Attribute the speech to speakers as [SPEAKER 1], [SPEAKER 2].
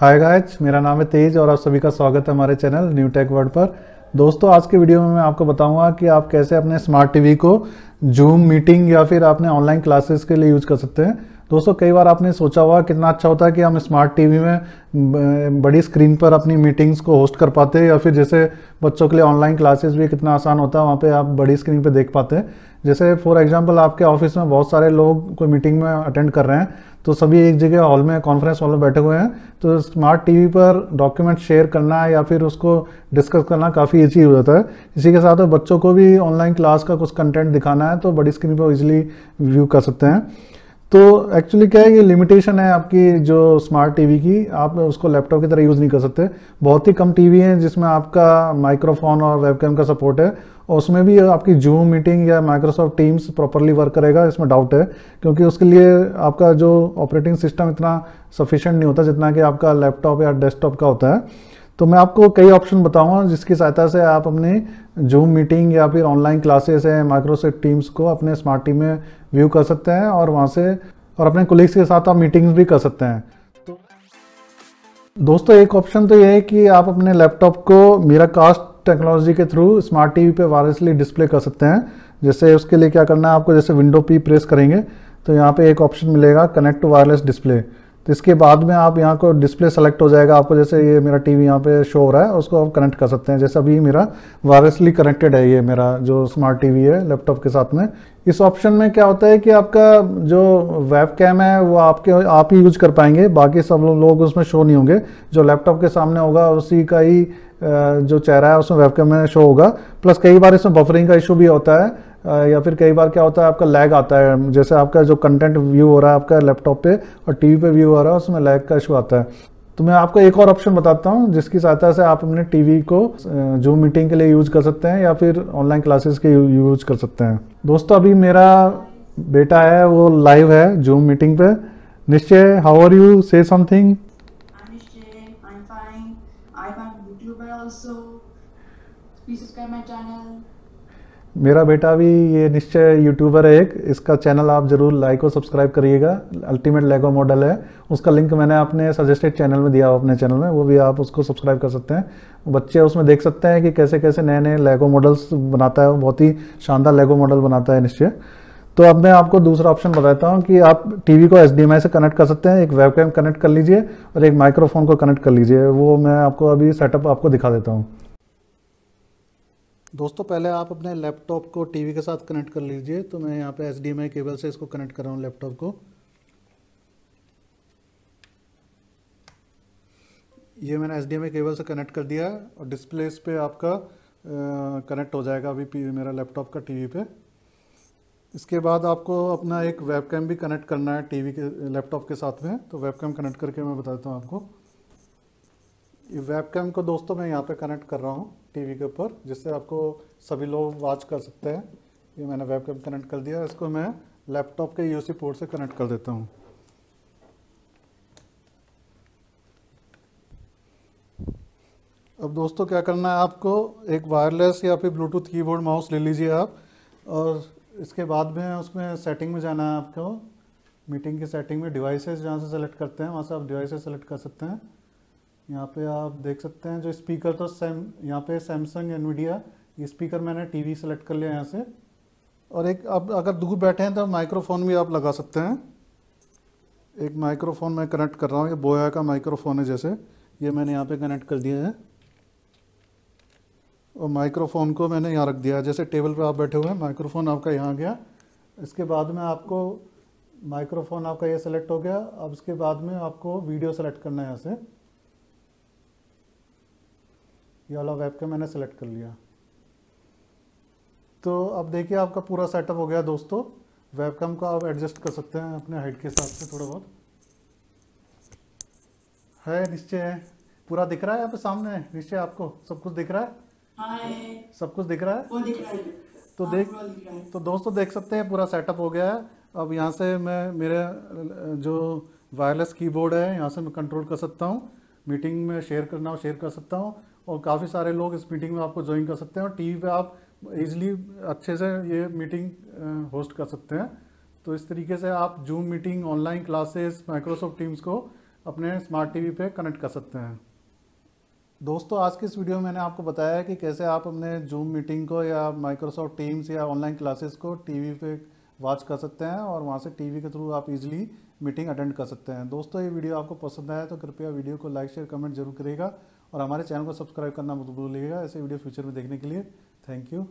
[SPEAKER 1] Hi guys मेरा नाम है तेज और आप सभी का स्वागत है हमारे चैनल न्यू टेक वर्ल्ड पर दोस्तों आज के वीडियो में मैं आपको बताऊंगा कि आप कैसे अपने स्मार्ट टीवी को जूम मीटिंग या फिर आपने ऑनलाइन क्लासेस के लिए यूज कर सकते हैं दोस्तों कई बार आपने सोचा हुआ कितना अच्छा होता है कि हम स्मार्ट टीवी में बड़ी स्क्रीन पर अपनी मीटिंग्स को होस्ट कर पाते हैं या फिर जैसे बच्चों के लिए ऑनलाइन क्लासेस भी कितना आसान होता है वहाँ पे आप बड़ी स्क्रीन पे देख पाते हैं जैसे फॉर एग्जांपल आपके ऑफिस में बहुत सारे लोग कोई मीटिंग में अटेंड कर रहे हैं तो सभी एक जगह हॉल में कॉन्फ्रेंस हॉल में बैठे हुए हैं तो स्मार्ट टीवी पर डॉक्यूमेंट शेयर करना या फिर उसको डिस्कस करना काफ़ी ईजी हो जाता है इसी के साथ बच्चों को भी ऑनलाइन क्लास का कुछ कंटेंट दिखाना है तो बड़ी स्क्रीन पर ईजिली व्यू कर सकते हैं तो एक्चुअली क्या है कि लिमिटेशन है आपकी जो स्मार्ट टीवी की आप उसको लैपटॉप की तरह यूज़ नहीं कर सकते बहुत ही कम टीवी हैं जिसमें आपका माइक्रोफोन और वेबकैम का सपोर्ट है और उसमें भी आपकी जूम मीटिंग या माइक्रोसॉफ्ट टीम्स प्रॉपरली वर्क करेगा इसमें डाउट है क्योंकि उसके लिए आपका जो ऑपरेटिंग सिस्टम इतना सफिशेंट नहीं होता जितना कि आपका लैपटॉप या डेस्कटॉप का होता है तो मैं आपको कई ऑप्शन बताऊंगा जिसकी सहायता से आप अपने जूम मीटिंग या फिर ऑनलाइन क्लासेस है माइक्रोसॉफ्ट टीम्स को अपने स्मार्ट टीम में व्यू कर सकते हैं और वहाँ से और अपने कोलिग्स के साथ आप मीटिंग्स भी कर सकते हैं तो दोस्तों एक ऑप्शन तो ये है कि आप अपने लैपटॉप को मेरा कास्ट टेक्नोलॉजी के थ्रू स्मार्ट टीवी पे वायरलेसली डिस्प्ले कर सकते हैं जैसे उसके लिए क्या करना है आपको जैसे विंडो पी प्रेस करेंगे तो यहाँ पे एक ऑप्शन मिलेगा कनेक्ट टू वायरलेस डिस्प्ले तो इसके बाद में आप यहाँ को डिस्प्ले सेलेक्ट हो जाएगा आपको जैसे ये मेरा टीवी यहाँ पर शो हो रहा है उसको आप कनेक्ट कर सकते हैं जैसे अभी मेरा वायरसली कनेक्टेड है ये मेरा जो स्मार्ट टीवी है लैपटॉप के साथ में इस ऑप्शन में क्या होता है कि आपका जो वेब कैम है वो आपके आप ही यूज कर पाएंगे बाकी सब लोग उसमें शो नहीं होंगे जो लैपटॉप के सामने होगा उसी का ही जो चेहरा है उसमें वेब कैम में शो होगा प्लस कई बार इसमें बफरिंग का इशू भी होता है या फिर कई बार क्या होता है आपका लैग आता है जैसे आपका जो कंटेंट व्यू हो रहा है आपका लैपटॉप पे और टीवी पे व्यू हो रहा है उसमें लैग का इशू आता है तो मैं आपको एक और ऑप्शन बताता हूँ जिसकी सहायता से आप अपने टीवी को जूम मीटिंग के लिए यूज कर सकते हैं या फिर ऑनलाइन क्लासेस के यूज कर सकते हैं दोस्तों अभी मेरा बेटा है वो लाइव है जूम मीटिंग पे निश्चय हाउ आर यू से something Please subscribe my channel. मेरा बेटा भी ये निश्चय यूट्यूबर है एक इसका चैनल आप जरूर लाइक और सब्सक्राइब करिएगा अल्टीमेट लेगो मॉडल है उसका लिंक मैंने अपने सजेस्टेड चैनल में दिया अपने चैनल में वो भी आप उसको सब्सक्राइब कर सकते हैं बच्चे उसमें देख सकते हैं कि कैसे कैसे नए नए लेगो मॉडल्स बनाता है बहुत ही शानदार लेगो मॉडल बनाता है निश्चय तो अब मैं आपको दूसरा ऑप्शन बताता हूँ कि आप टी को एच से कनेक्ट कर सकते हैं एक वेब कनेक्ट कर लीजिए और एक माइक्रोफोन को कनेक्ट कर लीजिए वो मैं आपको अभी सेटअप आपको दिखा देता हूँ दोस्तों पहले आप अपने लैपटॉप को टीवी के साथ कनेक्ट कर लीजिए तो मैं यहाँ पे एच केबल से इसको कनेक्ट कर रहा हूँ लैपटॉप को ये मैंने एच केबल से कनेक्ट कर दिया है और डिस्प्ले इस पर आपका कनेक्ट हो जाएगा अभी मेरा लैपटॉप का टीवी पे इसके बाद आपको अपना एक वेबकैम भी कनेक्ट करना है टीवी के लैपटॉप के साथ में तो वेबकैम कनेक्ट करके मैं बताता हूँ आपको वेबकैम को दोस्तों मैं यहाँ पे कनेक्ट कर रहा हूँ टीवी के ऊपर जिससे आपको सभी लोग वॉच कर सकते हैं ये मैंने वेबकैम कनेक्ट कर दिया इसको मैं लैपटॉप के यूसी पोर्ट से कनेक्ट कर देता हूँ अब दोस्तों क्या करना है आपको एक वायरलेस या फिर ब्लूटूथ कीबोर्ड माउस ले लीजिए आप और इसके बाद में उसमें सेटिंग में जाना है आपको मीटिंग की सेटिंग में डिवाइसेस जहाँ से सेलेक्ट करते हैं वहाँ से आप डिवाइसेस सेलेक्ट कर सकते हैं यहाँ पे आप देख सकते हैं जो स्पीकर था सैम यहाँ पे सैमसंग एनवीडिया ये स्पीकर मैंने टीवी सेलेक्ट कर लिया यहाँ से और एक आप अगर दूर बैठे हैं तो माइक्रोफोन भी आप लगा सकते हैं एक माइक्रोफोन मैं कनेक्ट कर रहा हूँ ये बोया का माइक्रोफोन है जैसे ये मैंने यहाँ पे कनेक्ट कर दिया है और माइक्रोफोन को मैंने यहाँ रख दिया है जैसे टेबल पर आप बैठे हुए हैं माइक्रोफोन आपका यहाँ गया इसके बाद में आपको माइक्रोफोन आपका ये सेलेक्ट हो गया अब इसके बाद में आपको वीडियो सेलेक्ट करना है यहाँ से ये वाला के मैंने सेलेक्ट कर लिया तो अब देखिए आपका पूरा सेटअप हो गया दोस्तों वेबकम का आप एडजस्ट कर सकते हैं अपने हाइट के हिसाब से थोड़ा बहुत है निश्चय है पूरा दिख रहा है आपके सामने निश्चय आपको सब कुछ दिख रहा है हाँ, सब कुछ दिख रहा है, दिख रहा है। तो हाँ, देख तो दोस्तों देख सकते हैं पूरा सेटअप हो गया है अब यहाँ से मैं मेरे जो वायरलेस कीबोर्ड है यहाँ से मैं कंट्रोल कर सकता हूँ मीटिंग में शेयर करना हो शेयर कर सकता हूँ और काफ़ी सारे लोग इस मीटिंग में आपको ज्वाइन कर सकते हैं और टीवी पे आप इजिली अच्छे से ये मीटिंग होस्ट कर सकते हैं तो इस तरीके से आप Zoom meeting online classes Microsoft Teams को अपने स्मार्ट टीवी पे कनेक्ट कर सकते हैं दोस्तों आज के इस वीडियो में मैंने आपको बताया कि कैसे आप अपने जूम मीटिंग को या माइक्रोसॉफ्ट टीम्स या ऑनलाइन क्लासेस को टीवी पे वॉच कर सकते हैं और वहाँ से टीवी के थ्रू आप इजीली मीटिंग अटेंड कर सकते हैं दोस्तों ये वीडियो आपको पसंद आया तो कृपया वीडियो को लाइक शेयर कमेंट जरूर करेगा और हमारे चैनल को सब्सक्राइब करना मत भूलिएगा ऐसे वीडियो फ्यूचर में देखने के लिए थैंक यू